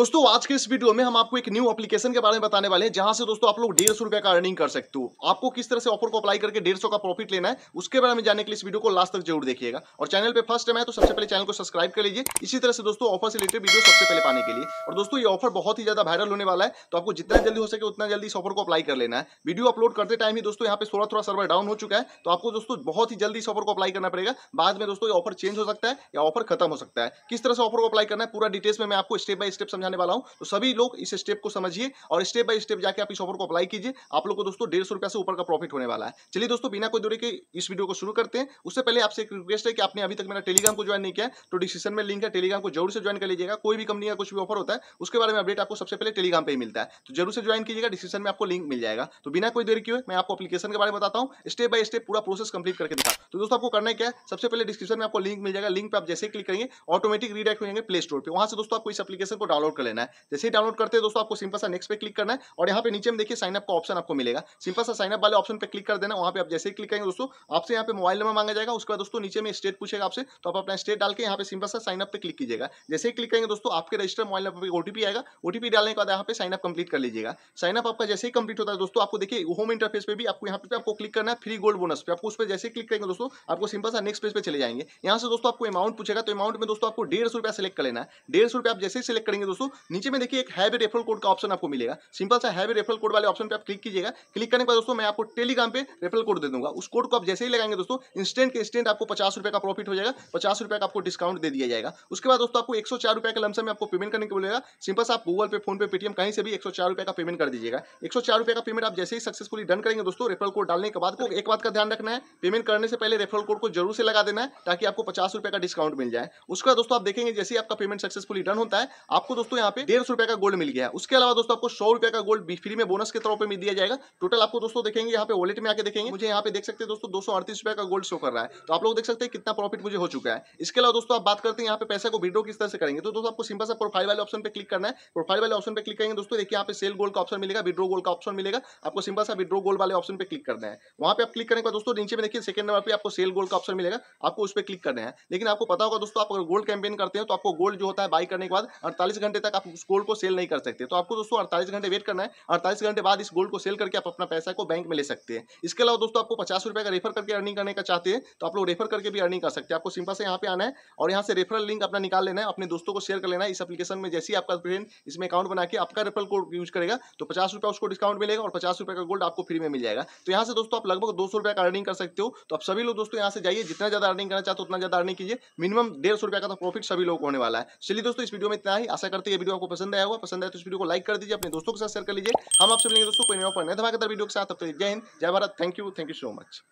दोस्तों आज के इस वीडियो में हम आपको एक न्यू एप्लीकेशन के बारे में बताने वाले हैं जहां से दोस्तों आप लोग डेढ़ सौ रुपए का अर्निंग कर सकते हो आपको किस तरह से ऑफर को अप्लाई करके डेढ़ सौ का प्रॉफिट लेना है उसके बारे में जानने के लिए इस वीडियो को लास्ट तक जरूर देखिएगा और चैनल पर फर्स्ट टाइम है तो सबसे पहले चैनल को सब्सक्राइब कर लीजिए इसी तरह से दोस्तों ऑफर से रिलेटेड वीडियो सबसे पहले पाने के लिए और दोस्तों ये ऑफर बहुत ही ज्यादा वायरल होने वाला है तो आपको जितना जल्दी हो सके उतना जल्दी इस ऑफर को अप्लाई कर लेना है वीडियो अपलोड करते टाइम ही दोस्तों यहाँ पे थोड़ा थोड़ा सर्वर डाउन हो चुका है तो आपको दोस्तों बहुत ही जल्दी इस ऑफर को अप्लाई करना पड़ेगा बाद में दोस्तों ये ऑफर चेंज हो सकता है या ऑफर खत्म हो सकता है किस तरह से ऑफर को अप्लाई करना है पूरा डिटेल्स में मैं आपको स्टेप बाय स्टेप समझा समझाने वाला हूँ तो सभी लोग इस स्टेप को समझिए और स्टेप बाय स्टेप जाके आप इस ऑफर को अप्लाई कीजिए आप लोग को दोस्तों डेढ़ सौ रुपया से ऊपर का प्रॉफिट होने वाला है चलिए दोस्तों बिना कोई दूरी के इस वीडियो को शुरू करते हैं उससे पहले आपसे एक रिक्वेस्ट है कि आपने अभी तक मेरा टेलीग्राम को ज्वाइन नहीं किया तो डिस्क्रिप्शन में लिंक है टेलीग्राम को जरूर से ज्वाइन कर लीजिएगा कोई भी कंपनी का कुछ भी ऑफर होता है उसके बारे में अपडेट आपको सबसे पहले टेलीग्राम पर ही मिलता है तो जरूर से ज्वाइन कीजिएगा डिस्क्रिप्शन में आपको लिंक मिल जाएगा तो बिना कोई देरी किए मैं आपको अपलीकेशन के बारे में बताता हूँ स्टेप बाय स्टेप पूरा प्रोसेस कंप्लीट करके दिखा तो दोस्तों आपको करना क्या है सबसे पहले डिस्क्रिप्शन में आपको लिंक मिल जाएगा लिंक पर आप जैसे क्लिक करेंगे ऑटोमेटिक रीडायरेक्ट होंगे प्ले स्टोर पर वहाँ से दोस्तों आपको इस अपलीकेशन को डाउनलोड कर लेना है जैसे ही डाउनलोड करते हैं दोस्तों आपको सिंपल सा नेक्स्ट पे क्लिक करना है और यहाँ पे नीचे में देखिए साइनअप का ऑप्शन आपको मिलेगा सिंपल सा साइनअप वाले ऑप्शन पर क्लिक कर देना वहाँ पे आप जैसे ही क्लिक करेंगे दोस्तों आपसे यहाँ पे मोबाइल नंबर मांगा जाएगा उसके बाद दोस्तों नीचे में स्टेट पूछेगा आपसे तो आप अपना स्टेट डाल के यहाँ पे सिंपल सा साइनअप पर क्लिक कीजिएगा जैसे ही क्लिक करेंगे दोस्तों आपके रजिस्टर मोबाइल नंबर पर ओटीपी आएगा ओटीपी डालने के बाद यहाँ पे साइनअप कंप्लीट कर लीजिएगा साइनअप आपका जैसे ही कंप्लीट होता है दोस्तों आपको देखिए होम इंटरफेस पर भी आपको यहाँ पे आपको क्लिक करना है फ्री गोल्ड बोनस पे आपको उस पर जैसे ही क्लिक करेंगे दोस्तों आपको सिंपल सा नेक्स्ट पेज पर चले जाएंगे यहाँ से दोस्तों आपको अमाउंट पूछेगा तो अमाउंट में दोस्तों आपको डेढ़ सौ रुपया सेलेक्ट कर लेना है डेढ़ सौ रुपया आप जैसे ही सेलेक्ट करेंगे दोस्तों दोस्तों नीचे में देखिए एक हैवे रेफरल कोड का ऑप्शन आपको मिलेगा सिंपल सा हैवे रेफरल कोड वाले ऑप्शन पर आप क्लिक कीजिएगा क्लिक करने के बाद दोस्तों मैं आपको टेलीग्राम पे रेफरल कोड दे दूंगा उस कोड को आप जैसे ही लगाएंगे दोस्तों इंस्टेंट के इंस्टेंट आपको पचास का प्रॉफिट हो जाएगा पचास का आपको डिस्काउंट दे दिया जाएगा उसके बाद दोस्तों आपको एक सौ चार का लमसम में आपको पेमेंट करने को मिलेगा सिंपल से आप गूगल पे फोन पे पेटीएम कहीं से भी एक सौ चार का पेमेंट कर दीजिएगा एक सौ चार रुपये का पेमेंट आप जैसे ही सक्सेसफुली डन करेंगे दोस्तों रेफरल कोड डालने के बाद को एक बात का ध्यान रखना है पेमेंट करने से पहले रेफरल कोड को जरूर से लगा देना है ताकि आपको पचास का डिस्काउंट मिल जाए उसके बाद दोस्तों आप देखेंगे जैसे ही आपका पेमेंट सक्सेसफुली डन होता है आपको दोस्तों दोस्तों यहाँ पे डेढ़ सौ रुपए का गोल्ड मिल गया है उसके अलावा दोस्तों आपको सौ रुपए का गोल्ड फ्री में बोनस के तौर पर दिया जाएगा टोटल आपको दोस्तों देखेंगे यहाँ पे वॉलेट में आके देखेंगे मुझे यहाँ पे देख सकते हैं दोस्तों दो सौ का गोल्ड शो कर रहा है तो आप लोग देख सकते हैं कितना प्रॉफिट मुझे हो चुका है इसके अलावा दोस्तों आप बात करते हैं यहाँ पे पैसा को विड्रो किस तरह से करेंगे तो दोस्तों आपको सिंपल सा प्रोफाइल वाले ऑप्शन पर क्लिक करना है प्रोफाइल वाले ऑप्शन पर क्लिक करेंगे दोस्तों देखिए यहाँ पे सेल गोल्ड का ऑप्शन मिलेगा विड्रो गोल्ड का ऑप्शन मिलेगा आपको सिंपल सा विड्रो गोल्ड वाले ऑप्शन पर क्लिक करना है वहाँ पे आप क्लिक करने का दोस्तों नीचे में देखिए सेकंड नंबर पर आपको सेल गोल्ड का ऑप्शन मिलेगा आपको उस पर क्लिक करना है लेकिन आपको पता होगा दोस्तों आप अगर गोल्ड कैंपेन करते हैं तो आपको गोल्ड जो होता है बाई करने के बाद अड़तालीस घंटे घंटे तक आप उस गोल्ड को सेल नहीं कर सकते तो आपको दोस्तों अड़तालीस घंटे वेट करना है अड़तालीस घंटे बाद इस गोल्ड को सेल करके आप अपना पैसा को बैंक में ले सकते हैं इसके अलावा दोस्तों आपको पचास रुपये का रेफर करके अर्निंग करने का चाहते हैं तो आप लोग रेफर करके भी अर्निंग कर सकते हैं आपको सिंपल से यहाँ पे आना है और यहाँ से रेफरल लिंक अपना निकाल लेना है अपने दोस्तों को शेयर कर लेना है इस एप्लीकेशन में जैसे ही आपका फ्रेंड इसमें अकाउंट बना के आपका रेफरल कोड यूज करेगा तो पचास रुपया उसको डिस्काउंट मिलेगा और पचास रुपये का गोल्ड आपको फ्री में मिल जाएगा तो यहाँ से दोस्तों आप लगभग दो सौ का अर्निंग कर सकते हो तो आप सभी लोग दोस्तों यहाँ से जाइए जितना ज्यादा अर्निंग करना चाहते हो तो उतना ज्यादा अर्निंग कीजिए मिनिमम डेढ़ सौ रुपया का तो प्रॉफिट सभी लोग होने वाला है चलिए दोस्तों इस वीडियो में इतना ही आशा करते दोस्तों ये वीडियो आपको पसंद आया होगा पसंद आया तो इस वीडियो को लाइक कर दीजिए अपने दोस्तों के साथ शेयर कर लीजिए हम आपसे मिलेंगे दोस्तों कोई नहीं पर नए धमाकेदार वीडियो के साथ अपने जय हिंद जय Bharat thank you thank you so much